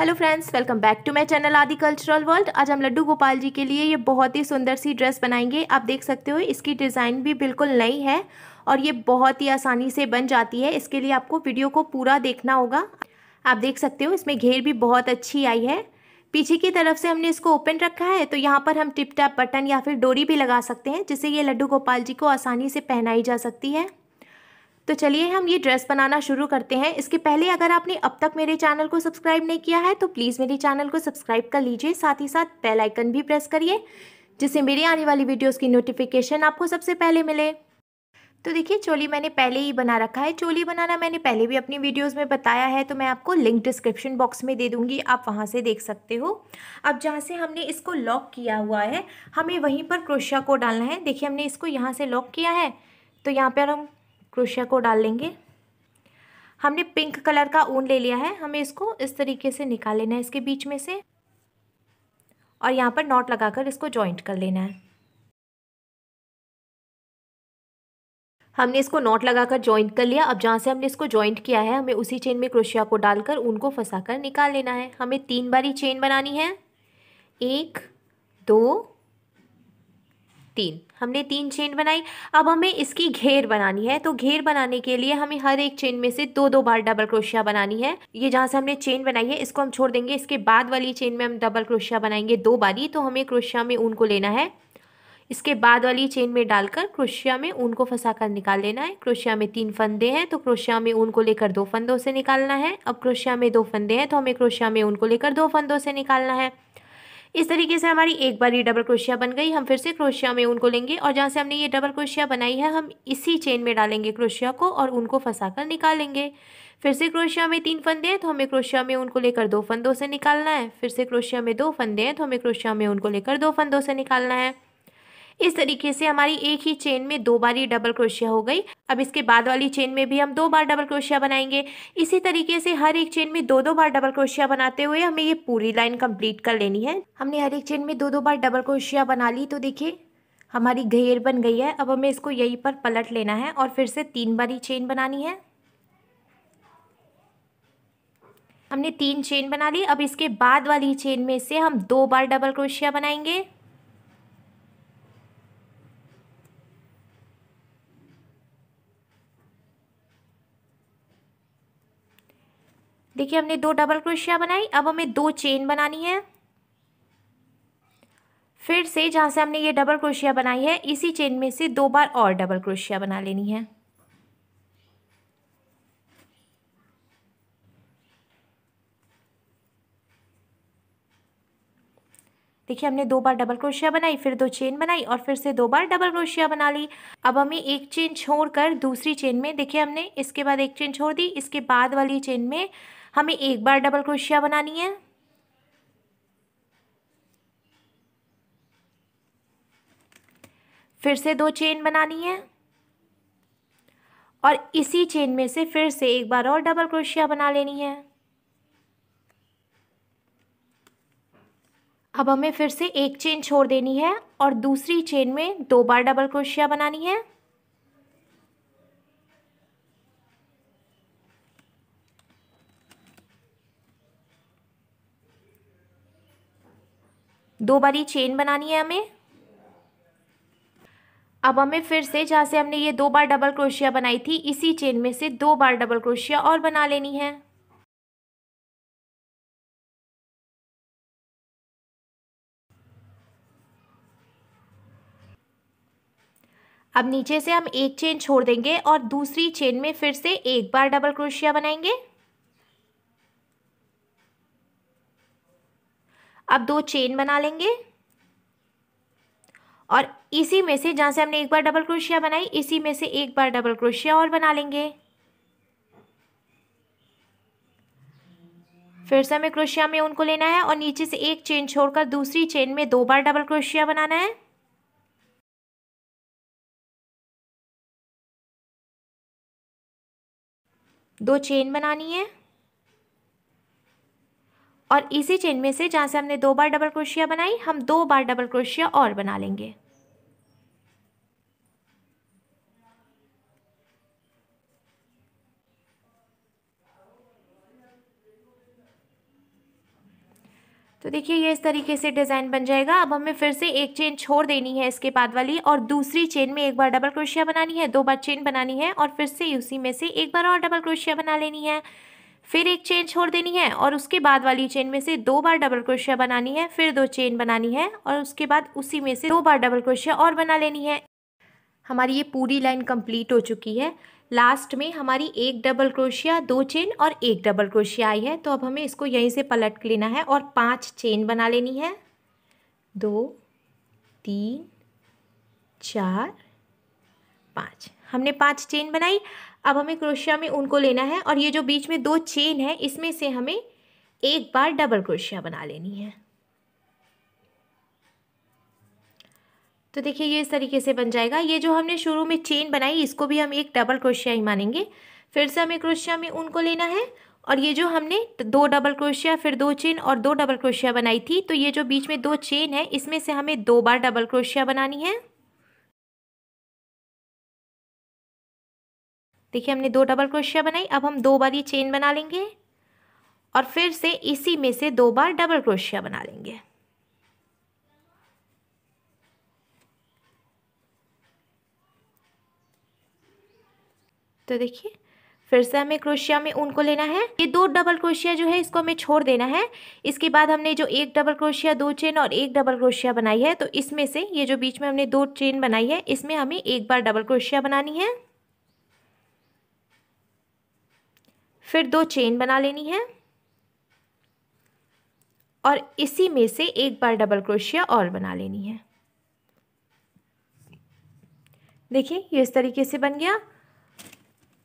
hello friends welcome back to my channel Adi cultural world आज हम लड्डू गोपाल जी के लिए ये बहुत ही सुंदर सी ड्रेस बनाएंगे आप देख सकते हो इसकी डिज़ाइन भी बिल्कुल नई है और ये बहुत ही आसानी से बन जाती है इसके लिए आपको वीडियो को पूरा देखना होगा आप देख सकते हो इसमें घेर भी बहुत अच्छी आई है पीछे की तरफ से हमने इसको ओपन रखा है तो यहाँ पर हम टिप बटन या फिर डोरी भी लगा सकते हैं जिससे ये लड्डू गोपाल जी को आसानी से पहनाई जा सकती है तो चलिए हम ये ड्रेस बनाना शुरू करते हैं इसके पहले अगर आपने अब तक मेरे चैनल को सब्सक्राइब नहीं किया है तो प्लीज़ मेरे चैनल को सब्सक्राइब कर लीजिए साथ ही साथ बेल आइकन भी प्रेस करिए जिससे मेरी आने वाली वीडियोस की नोटिफिकेशन आपको सबसे पहले मिले तो देखिए चोली मैंने पहले ही बना रखा है चोली बनाना मैंने पहले भी अपनी वीडियोस में बताया है तो मैं आपको लिंक डिस्क्रिप्शन बॉक्स में दे दूंगी आप वहां से देख सकते हो अब जहां से हमने इसको लॉक किया हुआ है हमें वहीं पर क्रोशिया को डालना है देखिए हमने इसको यहाँ से लॉक किया है तो यहाँ पर हम क्रोशिया को डाल लेंगे हमने पिंक कलर का ऊन ले लिया है हमें इसको इस तरीके से निकाल लेना है इसके बीच में से और यहाँ पर नॉट लगाकर इसको जॉइंट कर लेना है हमने इसको नॉट लगाकर जॉइंट कर लिया अब जहाँ से हमने इसको जॉइंट किया है हमें उसी चेन में क्रोशिया को डालकर ऊन को फंसा कर निकाल लेना है हमें तीन बारी चेन बनानी है एक दो तीन हमने तीन चेन बनाई अब हमें इसकी घेर बनानी है तो घेर बनाने के लिए हमें हर एक चेन में से दो दो बार डबल क्रोशिया बनानी है ये जहाँ से हमने चेन बनाई है इसको हम छोड़ देंगे इसके बाद वाली चेन में हम डबल क्रोशिया बनाएंगे दो बारी तो हमें क्रोशिया में ऊन को लेना है इसके बाद वाली चेन में डालकर क्रोशिया में ऊन को फंसा कर निकाल लेना है क्रोशिया में तीन फंदे हैं तो क्रोशिया में ऊन को लेकर दो फंदों से निकालना है अब क्रोशिया में दो फंदे हैं तो हमें क्रोशिया में ऊन को लेकर दो फंदों से निकालना है इस तरीके से हमारी एक बार ये डबल क्रोशिया बन गई हम फिर से क्रोशिया में उनको लेंगे और जहाँ से हमने ये डबल क्रोशिया बनाई है हम इसी चेन में डालेंगे क्रोशिया को और उनको फंसा कर निकालेंगे फिर से क्रोशिया में तीन फंदे हैं तो हमें क्रोशिया में उनको लेकर दो फंदों से निकालना है फिर से क्रोशिया में दो फंदे हैं तो हमें क्रोशिया में उनको लेकर दो फंदों से निकालना है इस तरीके से हमारी एक ही चेन में दो बार ही डबल क्रोशिया हो गई अब इसके बाद वाली चेन में भी हम दो बार डबल क्रोशिया बनाएंगे इसी तरीके से हर एक चेन में दो दो बार डबल क्रोशिया बनाते हुए हमें ये पूरी लाइन कंप्लीट कर लेनी है हमने हर एक चेन में दो दो बार डबल क्रोशिया बना ली तो देखिए हमारी घेर बन गई है अब हमें इसको यहीं पर पलट लेना है और फिर से तीन बार ही चेन बनानी है हमने तीन चेन बना ली अब इसके बाद वाली चेन में से हम दो बार डबल क्रोशिया बनाएंगे देखिए हमने दो डबल क्रोशिया बनाई अब हमें दो चेन बनानी है फिर से जहाँ से हमने ये डबल क्रोशिया बनाई है इसी चेन में से दो बार और डबल क्रोशिया बना लेनी है देखिए हमने दो बार डबल क्रोशिया बनाई फिर दो चेन बनाई और फिर से दो बार डबल क्रोशिया बना ली अब हमें एक चेन छोड़कर दूसरी चेन में देखिए हमने इसके बाद एक चेन छोड़ दी इसके बाद वाली चेन में हमें एक बार डबल क्रोशिया बनानी है फिर से दो चेन बनानी है और इसी चेन में से फिर से एक बार और डबल क्रोशिया बना लेनी है अब हमें फिर से एक चेन छोड़ देनी है और दूसरी चेन में दो बार डबल क्रोशिया बनानी है दो बारी चेन बनानी है हमें अब हमें फिर से जहाँ से हमने ये दो बार डबल क्रोशिया बनाई थी इसी चेन में से दो बार डबल क्रोशिया और बना लेनी है अब नीचे से हम एक चेन छोड़ देंगे और दूसरी चेन में फिर से एक बार डबल क्रोशिया बनाएंगे अब दो चेन बना लेंगे और इसी में से जहाँ से हमने एक बार डबल क्रोशिया बनाई इसी में से एक बार डबल क्रोशिया और बना लेंगे फिर से हमें क्रोशिया में उनको लेना है और नीचे से एक चेन छोड़कर दूसरी चेन में दो बार डबल क्रोशिया बनाना है दो चेन बनानी है और इसी चेन में से जहाँ से हमने दो बार डबल क्रोशिया बनाई हम दो बार डबल क्रोशिया और बना लेंगे तो देखिए ये इस तरीके से डिज़ाइन बन जाएगा अब हमें फिर से एक चेन छोड़ देनी है इसके बाद वाली और दूसरी चेन में एक बार डबल क्रोशिया बनानी है दो बार चेन बनानी है और फिर से उसी में से एक बार और डबल क्रोशिया बना लेनी है फिर एक चेन छोड़ देनी है और उसके बाद वाली चेन में से दो बार डबल क्रोशिया बनानी है फिर दो चेन बनानी है और उसके बाद उसी में से दो बार डबल क्रोशिया और बना लेनी है हमारी ये पूरी लाइन कंप्लीट हो चुकी है लास्ट में हमारी एक डबल क्रोशिया दो चेन और एक डबल क्रोशिया आई है तो अब हमें इसको यहीं से पलट लेना है और पाँच चेन बना लेनी है दो तीन चार पाँच हमने पाँच चेन बनाई अब हमें क्रोशिया में उनको लेना है और ये जो बीच में दो चेन है इसमें से हमें एक बार डबल क्रोशिया बना लेनी है तो देखिए ये इस तरीके से बन जाएगा ये जो हमने शुरू में चेन बनाई इसको भी हम एक डबल क्रोशिया ही मानेंगे फिर से हमें क्रोशिया में उनको लेना है और ये जो हमने दो डबल क्रोशिया फिर दो चेन और दो डबल क्रोशिया बनाई थी तो ये जो बीच में दो चेन है इसमें से हमें दो बार डबल क्रोशिया बनानी है देखिए हमने दो डबल क्रोशिया बनाई अब हम दो बार ये चेन बना लेंगे और फिर से इसी में से दो बार डबल क्रोशिया बना लेंगे तो देखिए फिर से हमें क्रोशिया में ऊन को लेना है ये दो डबल क्रोशिया जो है इसको हमें छोड़ देना है इसके बाद हमने जो एक डबल क्रोशिया दो चेन और एक डबल क्रोशिया बनाई है तो इसमें से ये जो बीच में हमने दो चेन बनाई है इसमें हमें एक बार डबल क्रोशिया बनानी है फिर दो चेन बना लेनी है और इसी में से एक बार डबल क्रोशिया और बना लेनी है देखिए ये इस तरीके से बन गया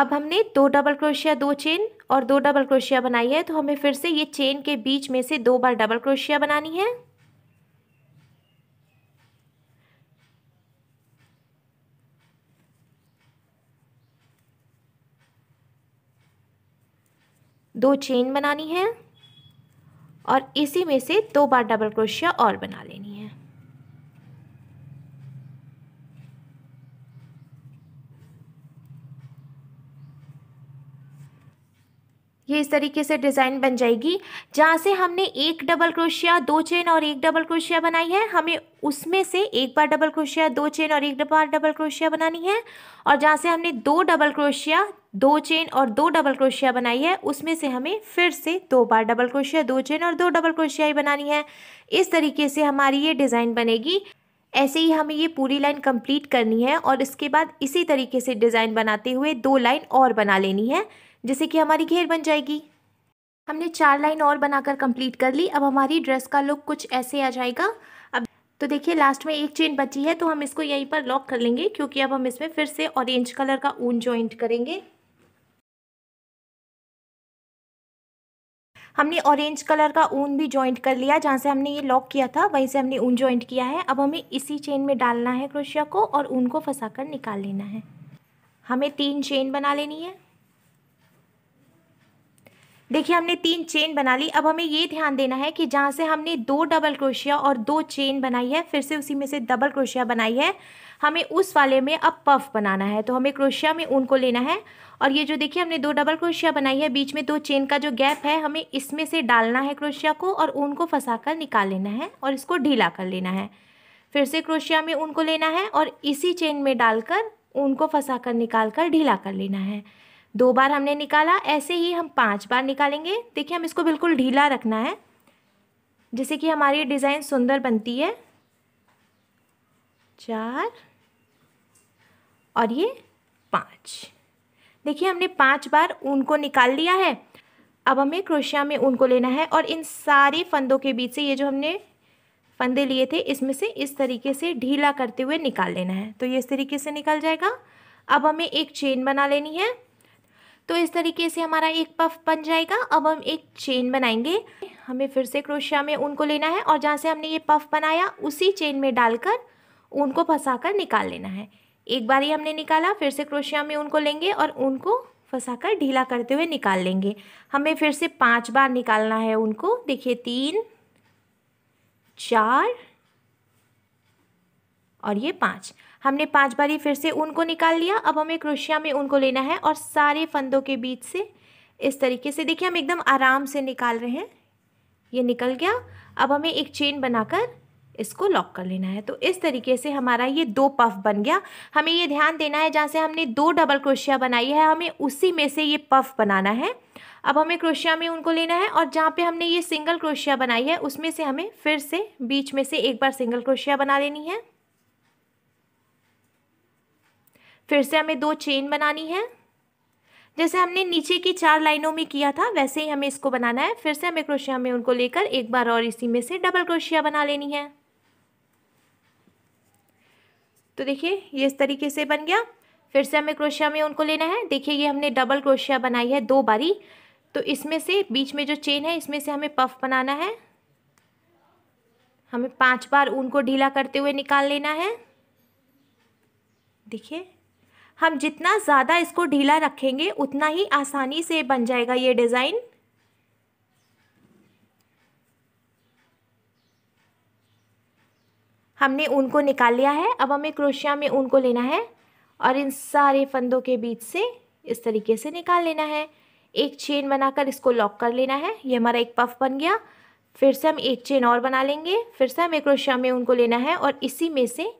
अब हमने दो डबल क्रोशिया दो चेन और दो डबल क्रोशिया बनाई है तो हमें फिर से ये चेन के बीच में से दो बार डबल क्रोशिया बनानी है दो चेन बनानी है और इसी में से दो बार डबल क्रोशिया और बना लेनी है देखिए इस तरीके से डिज़ाइन बन जाएगी जहाँ से हमने एक डबल क्रोशिया दो चेन और एक डबल क्रोशिया बनाई है हमें उसमें से एक बार डबल क्रोशिया दो चेन और एक बार डबल क्रोशिया बनानी है और जहाँ से हमने दो डबल क्रोशिया दो चेन और दो डबल क्रोशिया बनाई है उसमें से हमें फिर से दो बार डबल क्रोशिया दो चेन और दो डबल क्रोशिया ही बनानी है इस तरीके से हमारी ये डिज़ाइन बनेगी ऐसे ही हमें ये पूरी लाइन कंप्लीट करनी है और इसके बाद इसी तरीके से डिज़ाइन बनाते हुए दो लाइन और बना लेनी है जिससे कि हमारी घेर बन जाएगी हमने चार लाइन और बनाकर कंप्लीट कर ली अब हमारी ड्रेस का लुक कुछ ऐसे आ जाएगा अब तो देखिए लास्ट में एक चेन बची है तो हम इसको यहीं पर लॉक कर लेंगे क्योंकि अब हम इसमें फिर से ऑरेंज कलर का ऊन ज्वाइंट करेंगे हमने ऑरेंज कलर का ऊन भी ज्वाइंट कर लिया जहाँ से हमने ये लॉक किया था वहीं से हमने ऊन ज्वाइंट किया है अब हमें इसी चेन में डालना है क्रोशिया को और ऊन को फंसा कर निकाल लेना है हमें तीन चेन बना लेनी है देखिए हमने तीन चेन बना ली अब हमें ये ध्यान देना है कि जहाँ से हमने दो डबल क्रोशिया और दो चेन बनाई है फिर से उसी में से डबल क्रोशिया बनाई है हमें उस वाले में अब पफ बनाना है तो हमें क्रोशिया में ऊन को लेना है और ये जो देखिए हमने दो डबल क्रोशिया बनाई है बीच में दो चेन का जो गैप है हमें इसमें से डालना है क्रोशिया को और ऊन को फंसा कर निकाल लेना है और इसको ढीला कर लेना है फिर से क्रोशिया में ऊन को लेना है और इसी चेन में डालकर ऊन को फंसा कर निकाल कर ढीला कर लेना है दो बार हमने निकाला ऐसे ही हम पांच बार निकालेंगे देखिए हम इसको बिल्कुल ढीला रखना है जिससे कि हमारी डिज़ाइन सुंदर बनती है चार और ये पाँच देखिए हमने पांच बार ऊन को निकाल लिया है अब हमें क्रोशिया में ऊन को लेना है और इन सारे फंदों के बीच से ये जो हमने फंदे लिए थे इसमें से इस तरीके से ढीला करते हुए निकाल लेना है तो ये इस तरीके से निकल जाएगा अब हमें एक चेन बना लेनी है तो इस तरीके से हमारा एक पफ बन जाएगा अब हम एक चेन बनाएंगे हमें फिर से क्रोशिया में ऊन को लेना है और जहाँ से हमने ये पफ बनाया उसी चेन में डालकर ऊन को फंसा कर निकाल लेना है एक बार ही हमने निकाला फिर से क्रोशिया में ऊन को लेंगे और ऊन को फंसा कर ढीला करते हुए निकाल लेंगे हमें फिर से पाँच बार निकालना है उनको देखिए तीन चार और ये पाँच हमने पांच बारी फिर से ऊन को निकाल लिया अब हमें क्रोशिया में ऊन को लेना है और सारे फंदों के बीच से इस तरीके से देखिए हम एकदम आराम से निकाल रहे हैं ये निकल गया अब हमें एक चेन बनाकर इसको लॉक कर लेना है तो इस तरीके से हमारा ये दो पफ बन गया हमें ये ध्यान देना है जहाँ से हमने दो डबल क्रोशिया बनाई है हमें उसी में से ये पफ बनाना है अब हमें क्रोशिया में उनको लेना है और जहाँ पे हमने ये सिंगल क्रोशिया बनाई है उसमें से हमें फिर से बीच में से एक बार सिंगल क्रोशिया बना लेनी है फिर से हमें दो चेन बनानी है जैसे हमने नीचे की चार लाइनों में किया था वैसे ही हमें इसको बनाना है फिर से हमें क्रोशिया में उनको लेकर एक बार और इसी में से डबल क्रोशिया बना लेनी है तो देखिए ये इस तरीके से बन गया फिर से हमें क्रोशिया में उनको लेना है देखिए ये हमने डबल क्रोशिया बनाई है दो बारी तो इसमें से बीच में जो चेन है इसमें से हमें पफ बनाना है हमें पांच बार उनको ढीला करते हुए निकाल लेना है देखिए हम जितना ज़्यादा इसको ढीला रखेंगे उतना ही आसानी से बन जाएगा ये डिज़ाइन हमने ऊन को निकाल लिया है अब हमें क्रोशिया में ऊन को लेना है और इन सारे फंदों के बीच से इस तरीके से निकाल लेना है एक चेन बनाकर इसको लॉक कर लेना है ये हमारा एक पफ बन गया फिर से हम एक चेन और बना लेंगे फिर से हमें क्रोशिया में उनको लेना है और इसी में से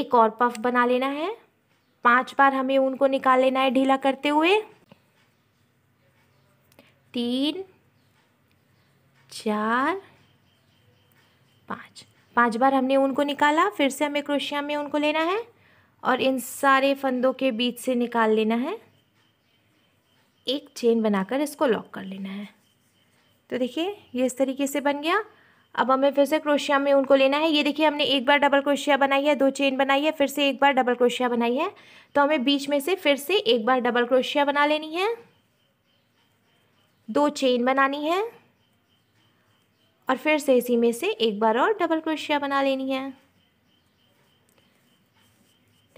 एक और पफ बना लेना है पांच बार हमें ऊन को निकाल लेना है ढीला करते हुए तीन चार पाँच पांच बार हमने ऊन को निकाला फिर से हमें क्रोशिया में ऊन को लेना है और इन सारे फंदों के बीच से निकाल लेना है एक चेन बनाकर इसको लॉक कर लेना है तो देखिए ये इस तरीके से बन गया अब हमें फिर से क्रोशिया में उनको लेना है ये देखिए हमने एक बार डबल क्रोशिया बनाई है दो चेन बनाई है फिर से एक बार डबल क्रोशिया बनाई है तो हमें बीच में से फिर से एक बार डबल क्रोशिया बना लेनी है दो चेन बनानी है और फिर से इसी में से एक बार और डबल क्रोशिया बना लेनी है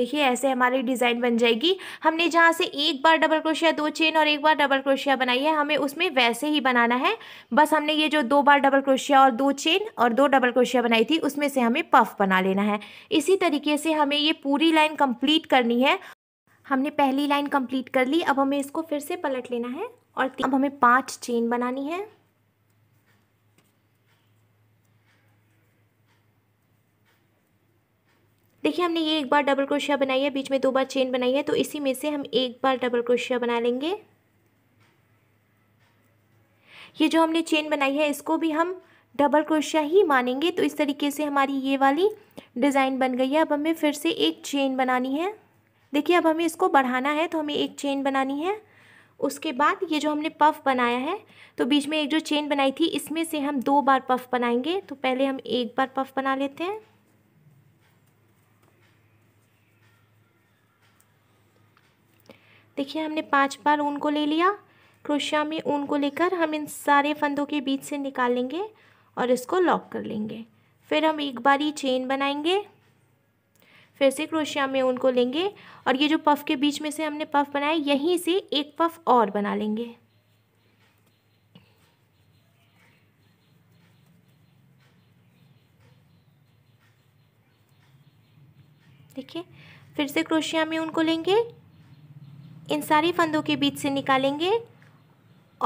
देखिए ऐसे हमारी डिज़ाइन बन जाएगी हमने जहाँ से एक बार डबल क्रोशिया दो चेन और एक बार डबल क्रोशिया बनाई है हमें उसमें वैसे ही बनाना है बस हमने ये जो दो बार डबल क्रोशिया और दो चेन और दो डबल क्रोशिया बनाई थी उसमें से हमें पफ बना लेना है इसी तरीके से हमें ये पूरी लाइन कंप्लीट करनी है हमने पहली लाइन कंप्लीट कर ली अब हमें इसको फिर से पलट लेना है और अब हमें पाँच चेन बनानी है देखिए हमने ये एक बार डबल क्रोशिया बनाई है बीच में दो बार चेन बनाई है तो इसी में से हम एक बार डबल क्रोशिया बना लेंगे ये जो हमने चेन बनाई है इसको भी हम डबल क्रोशिया ही मानेंगे तो इस तरीके से हमारी ये वाली डिज़ाइन बन गई है अब हमें फिर से एक चेन बनानी है देखिए अब हमें इसको बढ़ाना है तो हमें एक चेन बनानी है उसके बाद ये जो हमने पफ बनाया है तो बीच में एक जो चेन बनाई थी इसमें से हम दो बार पफ बनाएंगे तो पहले हम एक बार पफ बना लेते हैं देखिए हमने पांच बार ऊन को ले लिया क्रोशिया में ऊन को लेकर हम इन सारे फंदों के बीच से निकालेंगे और इसको लॉक कर लेंगे फिर हम एक बार ही चेन बनाएंगे फिर से क्रोशिया में ऊन को लेंगे और ये जो पफ के बीच में से हमने पफ बनाए यहीं से एक पफ और बना लेंगे देखिए फिर से क्रोशिया में उनको लेंगे इन सारे फंदों के बीच से निकालेंगे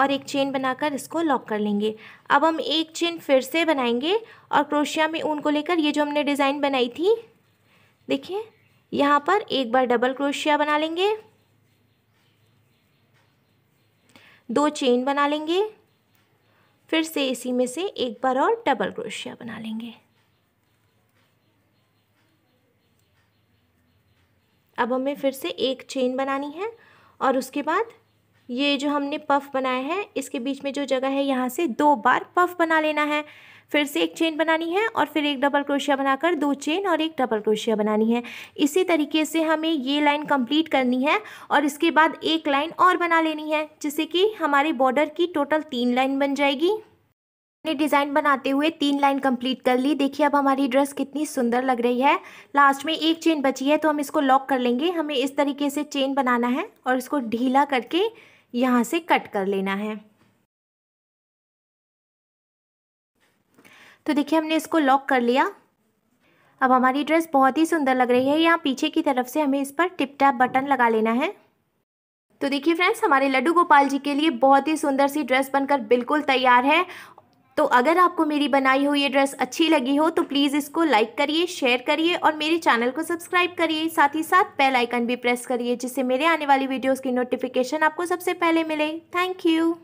और एक चेन बनाकर इसको लॉक कर लेंगे अब हम एक चेन फिर से बनाएंगे और क्रोशिया में ऊन को लेकर ये जो हमने डिज़ाइन बनाई थी देखिए यहाँ पर एक बार डबल क्रोशिया बना लेंगे दो चेन बना लेंगे फिर से इसी में से एक बार और डबल क्रोशिया बना लेंगे अब हमें फिर से एक चेन बनानी है और उसके बाद ये जो हमने पफ बनाया है इसके बीच में जो जगह है यहाँ से दो बार पफ बना लेना है फिर से एक चेन बनानी है और फिर एक डबल क्रोशिया बनाकर दो चेन और एक डबल क्रोशिया बनानी है इसी तरीके से हमें ये लाइन कंप्लीट करनी है और इसके बाद एक लाइन और बना लेनी है जिससे कि हमारे बॉर्डर की टोटल तीन लाइन बन जाएगी डिज़ाइन बनाते हुए तीन लाइन कंप्लीट कर ली देखिए अब हमारी ड्रेस कितनी सुंदर लग रही है लास्ट में एक चेन बची है तो हम इसको लॉक कर लेंगे हमें इस तरीके से चेन बनाना है और इसको ढीला करके यहाँ से कट कर लेना है तो देखिए हमने इसको लॉक कर लिया अब हमारी ड्रेस बहुत ही सुंदर लग रही है यहाँ पीछे की तरफ से हमें इस पर टिप टैप बटन लगा लेना है तो देखिए फ्रेंड्स हमारे लड्डू गोपाल जी के लिए बहुत ही सुंदर सी ड्रेस बनकर बिल्कुल तैयार है तो अगर आपको मेरी बनाई हुई ये ड्रेस अच्छी लगी हो तो प्लीज़ इसको लाइक करिए शेयर करिए और मेरे चैनल को सब्सक्राइब करिए साथ ही साथ बेल आइकन भी प्रेस करिए जिससे मेरे आने वाली वीडियोस की नोटिफिकेशन आपको सबसे पहले मिले थैंक यू